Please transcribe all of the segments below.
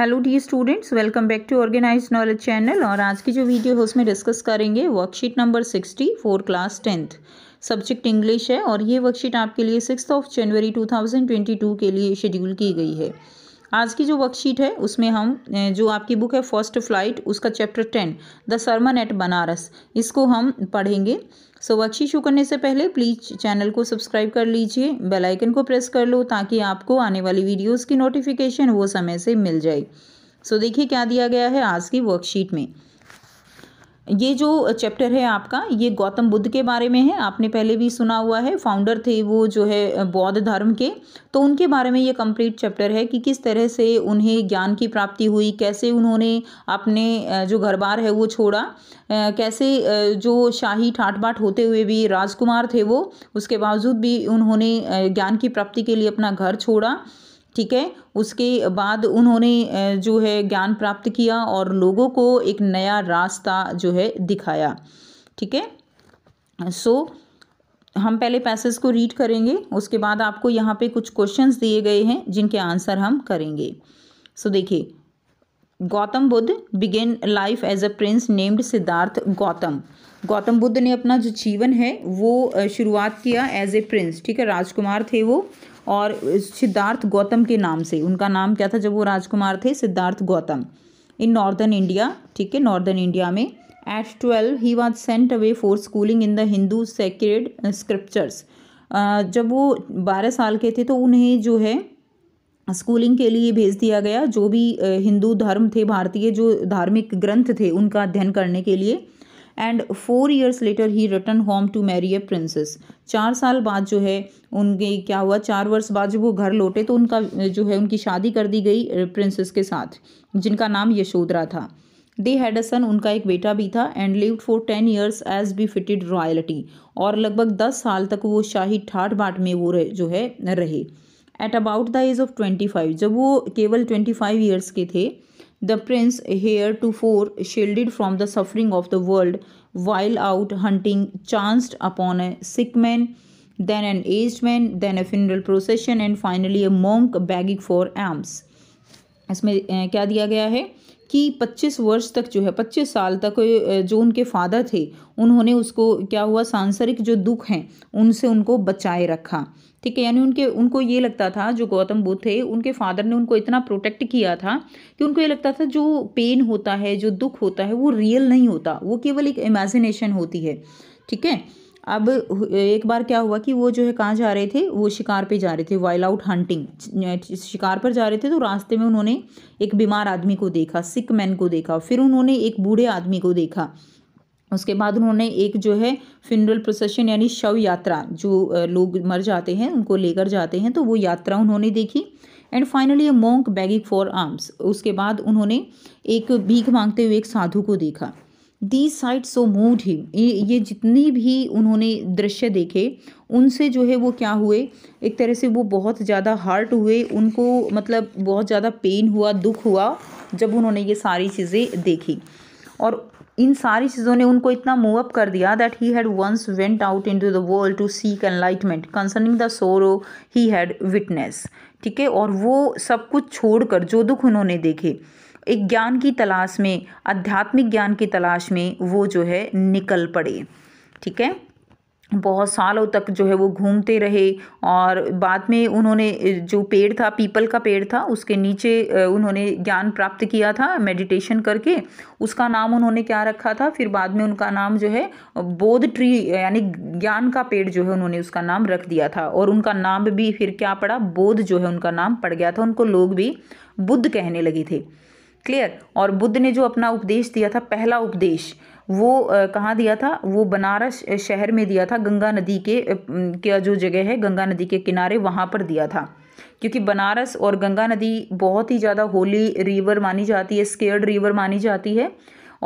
Hello dear students welcome back to organize knowledge channel और आज की जो वीडियो है उसमें डिस्कस करेंगे worksheet number sixty four class tenth subject English है और ये वर्कशीट आपके लिए six of January two thousand twenty two के लिए शेड्यूल की गई है आज की जो वर्कशीट है उसमें हम जो आपकी बुक है फर्स्ट फ्लाइट उसका chapter ten the sermon at Banaras इसको हम पढ़ेंगे सो so, वर्कशीट शुरू करने से पहले प्लीज़ चैनल को सब्सक्राइब कर लीजिए बेल आइकन को प्रेस कर लो ताकि आपको आने वाली वीडियोस की नोटिफिकेशन वो समय से मिल जाए सो so, देखिए क्या दिया गया है आज की वर्कशीट में ये जो चैप्टर है आपका ये गौतम बुद्ध के बारे में है आपने पहले भी सुना हुआ है फाउंडर थे वो जो है बौद्ध धर्म के तो उनके बारे में ये कंप्लीट चैप्टर है कि किस तरह से उन्हें ज्ञान की प्राप्ति हुई कैसे उन्होंने अपने जो घर बार है वो छोड़ा कैसे जो शाही ठाट बाट होते हुए भी राजकुमार थे वो उसके बावजूद भी उन्होंने ज्ञान की प्राप्ति के लिए अपना घर छोड़ा ठीक है उसके बाद उन्होंने जो है ज्ञान प्राप्त किया और लोगों को एक नया रास्ता जो है दिखाया ठीक है सो हम पहले पैसेज को रीड करेंगे उसके बाद आपको यहाँ पे कुछ क्वेश्चंस दिए गए हैं जिनके आंसर हम करेंगे सो so, देखिए Gautam Buddha began life as a prince named Siddhartha Gautam Gautam Buddha ने अपना जो जीवन है वो शुरुआत किया एज ए प्रिंस ठीक है राजकुमार थे वो और सिद्धार्थ गौतम के नाम से उनका नाम क्या था जब वो राजकुमार थे Siddhartha Gautam in northern India ठीक है नॉर्दर्न इंडिया में at twelve he was sent away for schooling in the Hindu sacred scriptures जब वो बारह साल के थे तो उन्हें जो है स्कूलिंग के लिए भेज दिया गया जो भी uh, हिंदू धर्म थे भारतीय जो धार्मिक ग्रंथ थे उनका अध्ययन करने के लिए and four years later he return home to marry a princess चार साल बाद जो है उनके क्या हुआ चार वर्ष बाद जब वो घर लौटे तो उनका जो है उनकी शादी कर दी गई प्रिंसेस के साथ जिनका नाम यशोदरा था दे हैड अ सन उनका एक बेटा भी था and lived for ten years as befitted royalty और लगभग दस साल तक वो शाही ठाट बाट में वो रहे, जो है रहे at about the age of twenty five जब वो केवल ट्वेंटी फाइव ईयर्स के थे The prince heretofore shielded from the suffering of the world while out hunting chanced upon a sick man, then an aged man, then a funeral procession and finally a monk begging for alms. इसमें क्या दिया गया है कि 25 वर्ष तक जो है 25 साल तक जो उनके फादर थे उन्होंने उसको क्या हुआ सांसारिक जो दुख हैं उनसे उनको बचाए रखा ठीक है यानी उनके उनको ये लगता था जो गौतम बुद्ध थे उनके फादर ने उनको इतना प्रोटेक्ट किया था कि उनको ये लगता था जो पेन होता है जो दुख होता है वो रियल नहीं होता वो केवल एक इमेजिनेशन होती है ठीक है अब एक बार क्या हुआ कि वो जो है कहाँ जा रहे थे वो शिकार पे जा रहे थे वाइल आउट हंटिंग शिकार पर जा रहे थे तो रास्ते में उन्होंने एक बीमार आदमी को देखा सिक मैन को देखा फिर उन्होंने एक बूढ़े आदमी को देखा उसके बाद उन्होंने एक जो है फिनरल प्रोसेशन यानी शव यात्रा जो लोग मर जाते हैं उनको लेकर जाते हैं तो वो यात्रा उन्होंने देखी and finally a monk begging for arms उसके बाद उन्होंने एक भीख मांगते हुए एक साधु को देखा दी साइट सो मूड ही ये जितनी भी उन्होंने दृश्य देखे उनसे जो है वो क्या हुए एक तरह से वो बहुत ज़्यादा हर्ट हुए उनको मतलब बहुत ज़्यादा पेन हुआ दुख हुआ जब उन्होंने ये सारी चीज़ें देखी और इन सारी चीज़ों ने उनको इतना मूव अप कर दिया that he had once went out into the world to seek enlightenment concerning the sorrow he had witness ठीक है और वो सब कुछ छोड़कर जो दुख उन्होंने देखे एक ज्ञान की तलाश में आध्यात्मिक ज्ञान की तलाश में वो जो है निकल पड़े ठीक है बहुत सालों तक जो है वो घूमते रहे और बाद में उन्होंने जो पेड़ था पीपल का पेड़ था उसके नीचे उन्होंने ज्ञान प्राप्त किया था मेडिटेशन करके उसका नाम उन्होंने क्या रखा था फिर बाद में उनका नाम जो है बोध ट्री यानी ज्ञान का पेड़ जो है उन्होंने उसका नाम रख दिया था और उनका नाम भी फिर क्या पड़ा बोध जो है उनका नाम पड़ गया था उनको लोग भी बुद्ध कहने लगे थे क्लियर और बुद्ध ने जो अपना उपदेश दिया था पहला उपदेश वो कहाँ दिया था वो बनारस शहर में दिया था गंगा नदी के क्या जो जगह है गंगा नदी के किनारे वहाँ पर दिया था क्योंकि बनारस और गंगा नदी बहुत ही ज़्यादा होली रिवर मानी जाती है स्केर्ड रिवर मानी जाती है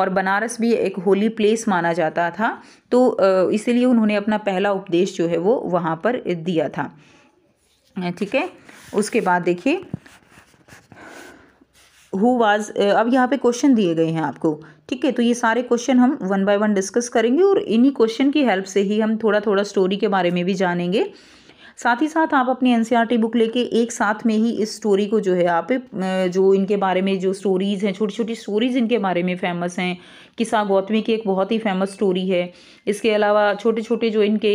और बनारस भी एक होली प्लेस माना जाता था तो इसीलिए उन्होंने अपना पहला उपदेश जो है वो वहाँ पर दिया था ठीक है उसके बाद देखिए हु वाज uh, अब यहाँ पे क्वेश्चन दिए गए हैं आपको ठीक है तो ये सारे क्वेश्चन हम वन बाय वन डिस्कस करेंगे और इन्हीं क्वेश्चन की हेल्प से ही हम थोड़ा थोड़ा स्टोरी के बारे में भी जानेंगे साथ ही साथ आप अपनी एन बुक e लेके एक साथ में ही इस स्टोरी को जो है आप जो इनके बारे में जो स्टोरीज़ हैं छोटी छोटी स्टोरीज़ इनके बारे में फ़ेमस हैं किसा गौतमी की एक बहुत ही फेमस स्टोरी है इसके अलावा छोटे छोटे जो इनके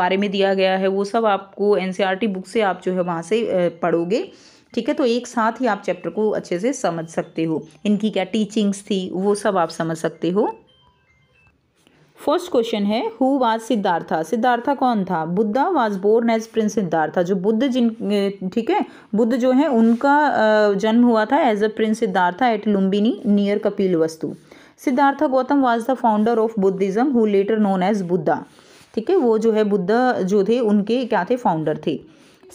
बारे में दिया गया है वो सब आपको एन बुक e से आप जो है वहाँ से पढ़ोगे ठीक है तो एक साथ ही आप चैप्टर को अच्छे से समझ सकते हो इनकी क्या टीचिंग्स थी वो सब आप समझ सकते हो फर्स्ट क्वेश्चन है हु वाज सिद्धार्था सिद्धार्था कौन था Buddha was born as prince Siddhartha जो बुद्ध जिन ठीक है बुद्ध जो है उनका जन्म हुआ था as a prince Siddhartha at Lumbini near Kapilvastu Siddhartha Gautama was the founder of Buddhism who later known as Buddha ठीक है वो जो है बुद्ध जो थे उनके क्या थे फाउंडर थे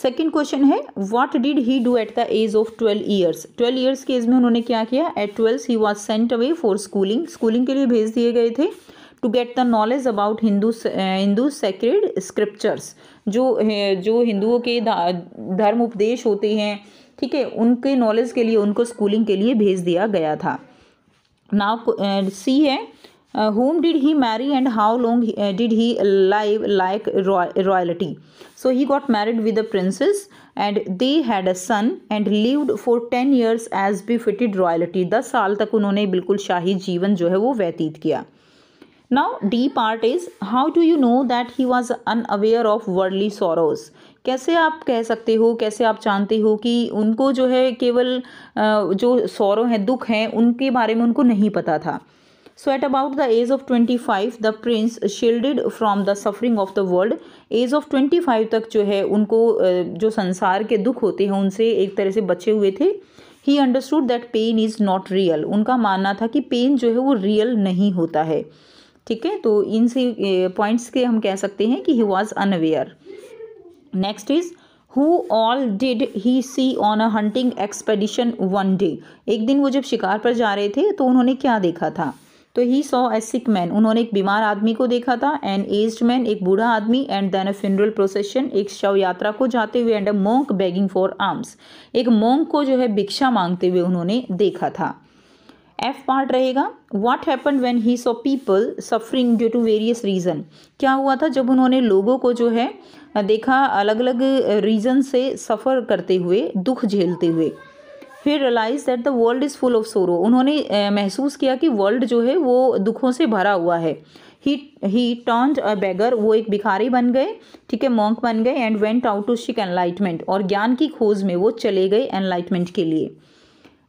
सेकेंड क्वेश्चन है what did he do at the age of twelve years twelve years के एज में उन्होंने क्या किया at twelve he was sent away for schooling schooling के लिए भेज दिए गए थे to get the knowledge about Hindu Hindu sacred scriptures जो uh, जो हिंदुओं के धर्म उपदेश होते हैं ठीक है उनके नॉलेज के लिए उनको स्कूलिंग के लिए भेज दिया गया था नाव सी uh, है uh, whom did he marry and how long he, uh, did he live like roy royalty so he got married with a princess and they had a son and lived for ten years as befitted royalty दस साल तक उन्होंने बिल्कुल शाही जीवन जो है वो व्यतीत किया now D part is how do you know that he was unaware of worldly sorrows कैसे आप कह सकते हो कैसे आप जानते हो कि उनको जो है केवल जो सौरव हैं दुख हैं उनके बारे में उनको नहीं पता था So at about the age of 25 the prince shielded from the suffering of the world age of 25 तक जो है उनको जो संसार के दुख होते हैं उनसे एक तरह से बचे हुए थे he understood that pain is not real उनका मानना था कि पेन जो है वो रियल नहीं होता है ठीक है तो इनसे पॉइंट्स के हम कह सकते हैं कि he was unaware next is who all did he see on a hunting expedition one day एक दिन वो जब शिकार पर जा रहे थे तो उन्होंने क्या देखा था तो he saw a sick man उन्होंने एक बीमार आदमी को देखा था एन एज्ड मैन एक बूढ़ा आदमी and then a funeral procession एक शव यात्रा को जाते हुए and a monk begging for arms एक मोंक को जो है भिक्षा मांगते हुए उन्होंने देखा था एफ पार्ट रहेगा what happen when he saw people suffering due to various reason क्या हुआ था जब उन्होंने लोगों को जो है देखा अलग अलग रीज़न से सफ़र करते हुए दुख झेलते हुए फिर realise that the world is full of sorrow उन्होंने महसूस किया कि वर्ल्ड जो है वो दुखों से भरा हुआ है ही ही टर्नड अ बेगर वो एक भिखारी बन गए ठीक है मॉन्क बन गए and went out to seek enlightenment और ज्ञान की खोज में वो चले गए एनलाइटमेंट के लिए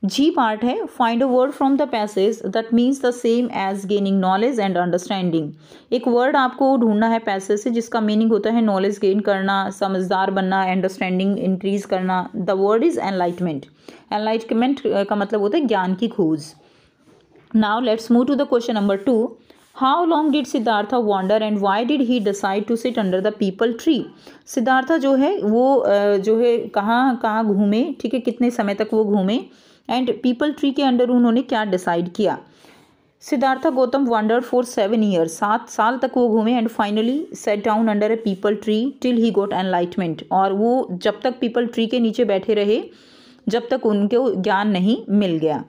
जी पार्ट है find a word from the passage that means the same as gaining knowledge and understanding एक वर्ड आपको ढूंढना है पैसेज से जिसका मीनिंग होता है नॉलेज गेन करना समझदार बनना अंडरस्टैंडिंग इंक्रीज करना the word is enlightenment enlightenment का मतलब होता है ज्ञान की खोज now let's move to the question number two how long did Siddhartha wander and why did he decide to sit under the peepal tree Siddhartha जो है वो जो है कहाँ कहाँ घूमे ठीक है कितने समय तक वो घूमे एंड पीपल ट्री के अंडर उन्होंने क्या डिसाइड किया Siddhartha Gautama wander for seven year सात साल तक वो घूमे and finally sat down under a peepal tree till he got enlightenment और वो जब तक पीपल ट्री के नीचे बैठे रहे जब तक उनको ज्ञान नहीं मिल गया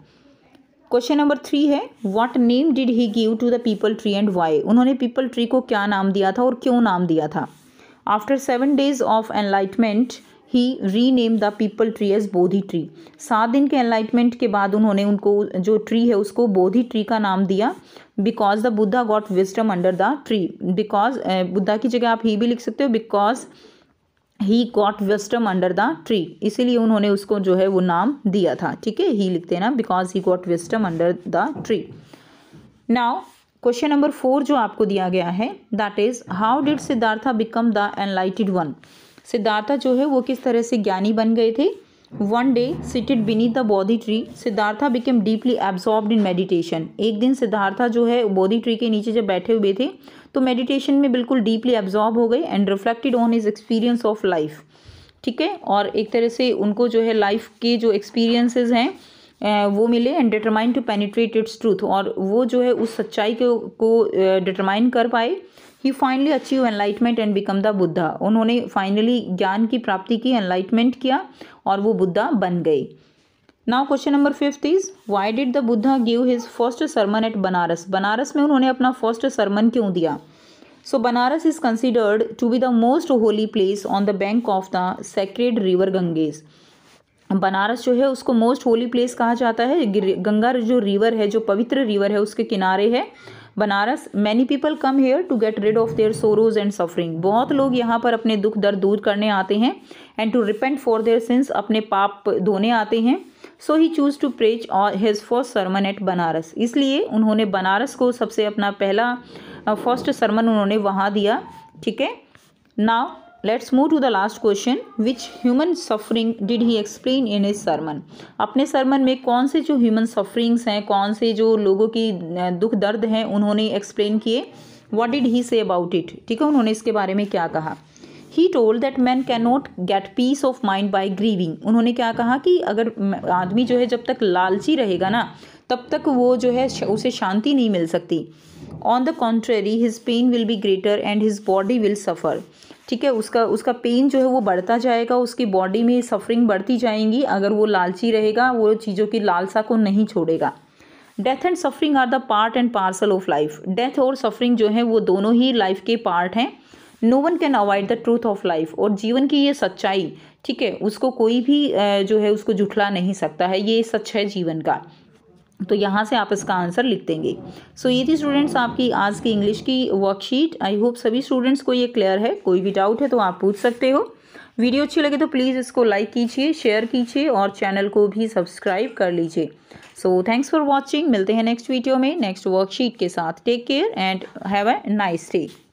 क्वेश्चन नंबर थ्री है what name did he give to the peepal tree and why उन्होंने पीपल ट्री को क्या नाम दिया था और क्यों नाम दिया था after seven days of enlightenment he rename the peepal tree as Bodhi tree सात दिन के एनलाइटमेंट के बाद उन्होंने उनको जो ट्री है उसको बोधी ट्री का नाम दिया because the Buddha got wisdom under the tree because Buddha की जगह आप ही भी लिख सकते हो because he got wisdom under the tree इसीलिए उन्होंने उसको जो है वो नाम दिया था ठीक है ही लिखते हैं ना because he got wisdom under the tree now question number four जो आपको दिया गया है that is how did Siddhartha become the enlightened one Siddhartha जो है वो किस तरह से ज्ञानी बन गए थे one day seated beneath the Bodhi tree Siddhartha became deeply absorbed in meditation एक दिन सिद्धार्था जो है बोधि ट्री के नीचे जब बैठे हुए थे तो मेडिटेशन में बिल्कुल डीपली एब्जॉर्ब हो गए and reflected on his experience of life ठीक है और एक तरह से उनको जो है लाइफ के जो एक्सपीरियंसेस हैं वो मिले and determine to penetrate its truth और वो जो है उस सच्चाई को डिटरमाइन कर पाए he finally achieve enlightenment and become the Buddha उन्होंने फाइनली ज्ञान की प्राप्ति की एनलाइटमेंट किया और वो बुद्धा बन गए now question number fifth is why did the Buddha give his first sermon at Banaras Banaras में उन्होंने अपना फर्स्ट सरमन क्यों दिया so Banaras is considered to be the most holy place on the bank of the sacred river Ganges Banaras जो है उसको most holy place कहा जाता है गंगा जो रिवर है जो पवित्र रिवर है उसके किनारे है Banaras many people come here to get rid of their sorrows and suffering बहुत लोग यहाँ पर अपने दुख दर्द दूर करने आते हैं and to repent for their sins अपने पाप धोने आते हैं सो ही चूज़ टू प्रेच और his first sermon at Banaras इसलिए उन्होंने बनारस को सबसे अपना पहला फर्स्ट सरमन उन्होंने वहाँ दिया ठीक है now let's move to the last question which human suffering did he explain in his sermon अपने सरमन में कौन से जो ह्यूमन सफरिंग्स हैं कौन से जो लोगों की दुख दर्द हैं उन्होंने एक्सप्लेन किए what did he say about it ठीक है उन्होंने इसके बारे में क्या कहा he told that man can not get peace of mind by grieving उन्होंने क्या कहा कि अगर आदमी जो है जब तक लालची रहेगा ना तब तक वो जो है उसे शांति नहीं मिल सकती on the contrary his pain will be greater and his body will suffer ठीक है उसका उसका पेन जो है वो बढ़ता जाएगा उसकी बॉडी में सफरिंग बढ़ती जाएंगी अगर वो लालची रहेगा वो चीज़ों की लालसा को नहीं छोड़ेगा death and suffering are the part and parcel of life death और सफरिंग जो है वो दोनों ही लाइफ के पार्ट हैं no one can avoid the truth of life और जीवन की ये सच्चाई ठीक है उसको कोई भी जो है उसको झुठला नहीं सकता है ये सच है जीवन का तो यहाँ से आप इसका आंसर लिख देंगे सो so, ये थी स्टूडेंट्स आपकी आज की इंग्लिश की वर्कशीट आई होप सभी स्टूडेंट्स को ये क्लियर है कोई भी डाउट है तो आप पूछ सकते हो वीडियो अच्छी लगे तो प्लीज़ इसको लाइक कीजिए शेयर कीजिए और चैनल को भी सब्सक्राइब कर लीजिए सो थैंक्स फॉर वॉचिंग मिलते हैं नेक्स्ट वीडियो में नेक्स्ट वर्कशीट के साथ take care and have a nice day